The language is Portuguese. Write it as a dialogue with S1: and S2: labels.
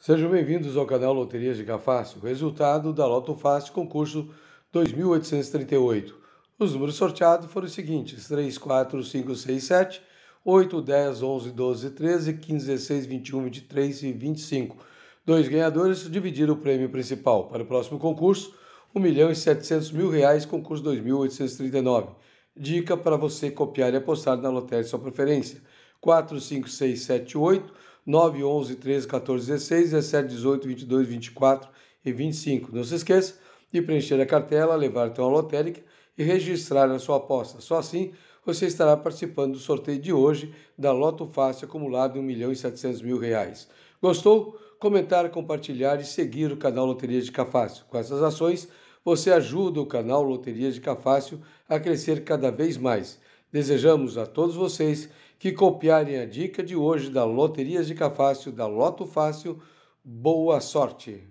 S1: Sejam bem-vindos ao canal Loterias de Cafácio, resultado da Loto Fácil concurso 2838. Os números sorteados foram os seguintes: 3, 4, 5, 6, 7, 8, 10, 11, 12, 13, 15, 16, 21, 23 e 25. Dois ganhadores dividiram o prêmio principal. Para o próximo concurso, R$ 1 milhão e 700 mil, reais, concurso 2839. Dica para você copiar e apostar na loteria de sua preferência. 4, 5, 6, 7, 8 9, 11, 13, 14, 16, 17, 18, 22, 24 e 25. Não se esqueça de preencher a cartela, levar até uma lotérica e registrar a sua aposta. Só assim você estará participando do sorteio de hoje da Loto Fácil acumulado em 1 milhão e 700 mil reais. Gostou? Comentar, compartilhar e seguir o canal Loteria de Cafácio. Com essas ações, você ajuda o canal Loteria de Cafácio a crescer cada vez mais. Desejamos a todos vocês que copiarem a dica de hoje da Loterias de Cafácio, da Loto Fácil. Boa sorte!